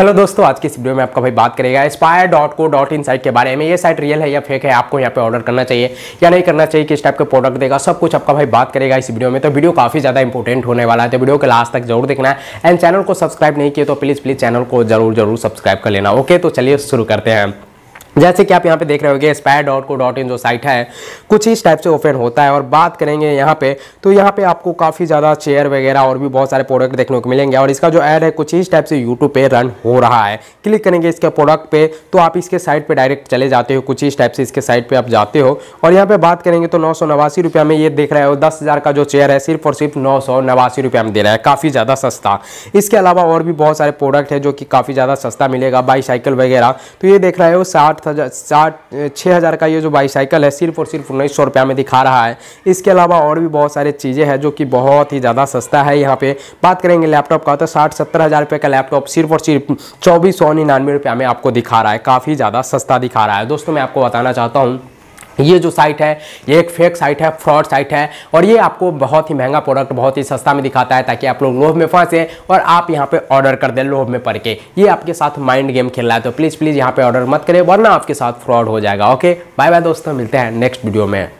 hello दोस्तों आज की इस वीडियो में आपका भाई बात करेगा spire dot co dot in site के बारे में ये साइट रियल है या फेक है आपको यहाँ पे ऑर्डर करना चाहिए या नहीं करना चाहिए किस टाइप के प्रोडक्ट देगा सब कुछ आपका भाई बात करेगा इस वीडियो में तो वीडियो काफ़ी ज़्यादा इंपॉर्टेंट होने वाला है तो वीडियो के लास्ट तक जरूर देखना है एंड चैनल को सब्सक्राइब नहीं किया तो प्लीज़ प्लीज़ चैनल को जरूर जरूर सब्सक्राइब कर लेना ओके तो चलिए शुरू करते हैं जैसे कि आप यहाँ पे देख रहे हो spire dot co dot in जो साइट है कुछ इस टाइप से ओपन होता है और बात करेंगे यहाँ पे तो यहाँ पे आपको काफ़ी ज़्यादा चेयर वगैरह और भी बहुत सारे प्रोडक्ट देखने को मिलेंगे और इसका जो ऐड है कुछ इस टाइप से यूट्यूब पे रन हो रहा है क्लिक करेंगे इसके प्रोडक्ट पे तो आप इसके साइट पर डायरेक्ट चले जाते हो कुछ इस टाइप से इसके साइट पर आप जाते हो और यहाँ पर बात करेंगे तो नौ रुपया में ये देख रहे हो दस का जो चेयर है सिर्फ और सिर्फ नौ रुपया में दे रहा है काफ़ी ज़्यादा सस्ता इसके अलावा और भी बहुत सारे प्रोडक्ट है जो कि काफ़ी ज़्यादा सस्ता मिलेगा बाईसाइकिल वगैरह तो ये देख रहे हो साठ हज़ार साठ हज़ार का ये जो बाईसाइकिल है सिर्फ और सिर्फ उन्नीस सौ रुपया में दिखा रहा है इसके अलावा और भी बहुत सारी चीज़ें हैं जो कि बहुत ही ज़्यादा सस्ता है यहाँ पे बात करेंगे लैपटॉप का तो साठ सत्तर हज़ार रुपये का लैपटॉप सिर्फ और सिर्फ चौबीस सौ निन्यानवे रुपया में आपको दिखा रहा है काफ़ी ज़्यादा सस्ता दिखा रहा है दोस्तों मैं आपको बताना चाहता हूँ ये जो साइट है ये एक फेक साइट है फ्रॉड साइट है और ये आपको बहुत ही महंगा प्रोडक्ट बहुत ही सस्ता में दिखाता है ताकि आप लोग लोभ में फंसे और आप यहाँ पे ऑर्डर कर दें लोभ में पढ़ के ये आपके साथ माइंड गेम खेल रहा है तो प्लीज़ प्लीज़ यहाँ पे ऑर्डर मत करें वरना आपके साथ फ्रॉड हो जाएगा ओके बाय बाय दोस्तों मिलते हैं नेक्स्ट वीडियो में